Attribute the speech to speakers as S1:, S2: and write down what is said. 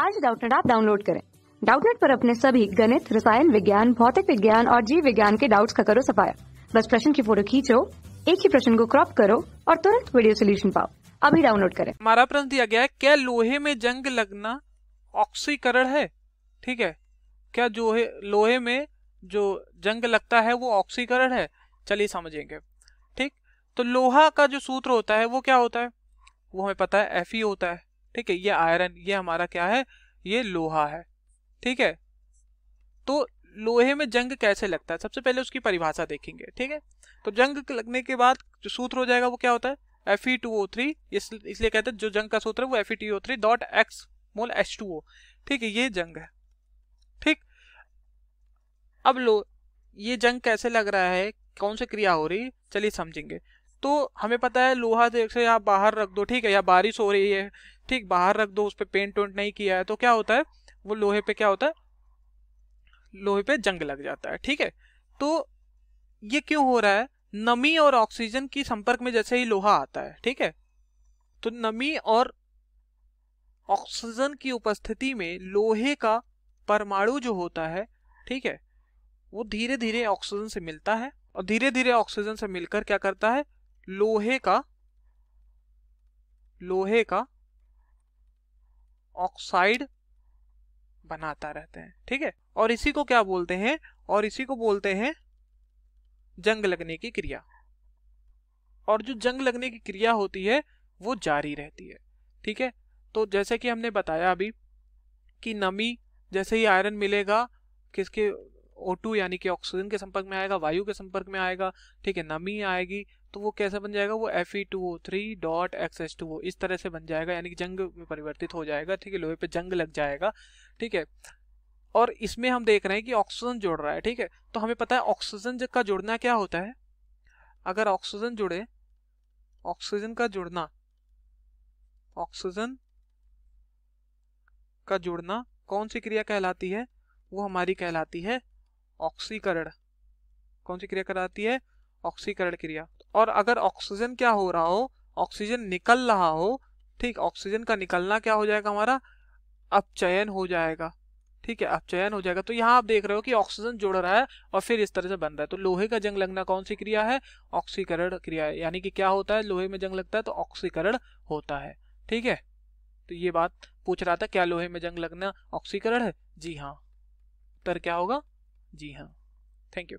S1: आज डाउटनेट आप डाउनलोड करें डाउटनेट पर अपने सभी गणित रसायन विज्ञान भौतिक विज्ञान और जीव विज्ञान के डाउट्स का करो सफाया बस प्रश्न की फोटो खींचो एक ही प्रश्न को क्रॉप करो और तुरंत वीडियो सोल्यूशन पाओ अभी डाउनलोड करें हमारा प्रश्न दिया गया है क्या लोहे में जंग लगना ऑक्सीकरण है ठीक है क्या जो है लोहे में जो जंग लगता है वो ऑक्सीकरण है चलिए समझेंगे ठीक तो लोहा का जो सूत्र होता है वो क्या होता है वो हमें पता है एफ होता है ठीक है ये आयरन ये हमारा क्या है ये लोहा है ठीक है तो लोहे में जंग कैसे लगता है सबसे पहले उसकी परिभाषा देखेंगे ठीक है तो जंग लगने के बाद जो सूत्र हो जाएगा वो क्या होता है F E two O three इसलिए कहते हैं जो जंग का सूत्र है वो F E T O three dot x mole H two O ठीक है ये जंग है ठीक अब लो ये जंग कैसे लग रहा है कौन सी क्रिया हो रही चलिए समझेंगे तो हमें पता है लोहा जैसे आप बाहर रख दो ठीक है या बारिश हो रही है ठीक बाहर रख दो उस पर पेंट वेंट नहीं किया है तो क्या होता है वो लोहे पे क्या होता है लोहे पे जंग लग जाता है ठीक है तो ये क्यों हो रहा है नमी और ऑक्सीजन की संपर्क में जैसे ही लोहा आता है ठीक है तो नमी और ऑक्सीजन की उपस्थिति में लोहे का परमाणु जो होता है ठीक है वो धीरे धीरे ऑक्सीजन से मिलता है और धीरे धीरे ऑक्सीजन से मिलकर क्या करता है लोहे का लोहे का ऑक्साइड बनाता रहते हैं ठीक है और इसी को क्या बोलते हैं और इसी को बोलते हैं जंग लगने की क्रिया और जो जंग लगने की क्रिया होती है वो जारी रहती है ठीक है तो जैसे कि हमने बताया अभी कि नमी जैसे ही आयरन मिलेगा किसके O2 यानी कि ऑक्सीजन के संपर्क में आएगा वायु के संपर्क में आएगा ठीक है नमी आएगी तो वो कैसे बन जाएगा वो F E two O three dot x H two O इस तरह से बन जाएगा यानी कि जंग में परिवर्तित हो जाएगा ठीक है लोहे पे जंग लग जाएगा ठीक है और इसमें हम देख रहे हैं कि ऑक्सीजन जुड़ रहा है ठीक है तो हमें पता है ऑक्सीजन का जुड़ना क्या होता है अगर ऑक्सीजन जुड़े ऑक्सीजन का जुड़ना ऑक्सीजन का जुड़ना कौन सी क्रिया कहलाती है वो हमारी कहलाती है ऑक्सीकरण कौन सी क्रिया कहलाती है ऑक्सीकरण क्रिया तो और अगर ऑक्सीजन क्या हो रहा हो ऑक्सीजन निकल रहा हो ठीक ऑक्सीजन का निकलना क्या हो जाएगा हमारा अपचयन हो जाएगा ठीक है अपचयन हो जाएगा तो यहाँ आप देख रहे हो कि ऑक्सीजन जुड़ रहा है और फिर इस तरह से बन रहा है तो लोहे का जंग लगना कौन सी क्रिया है ऑक्सीकरण क्रिया है यानी कि क्या होता है लोहे में जंग लगता है तो ऑक्सीकरण होता है ठीक है तो ये बात पूछ रहा था क्या लोहे में जंग लगना ऑक्सीकरण है जी हाँ तर क्या होगा जी हाँ थैंक यू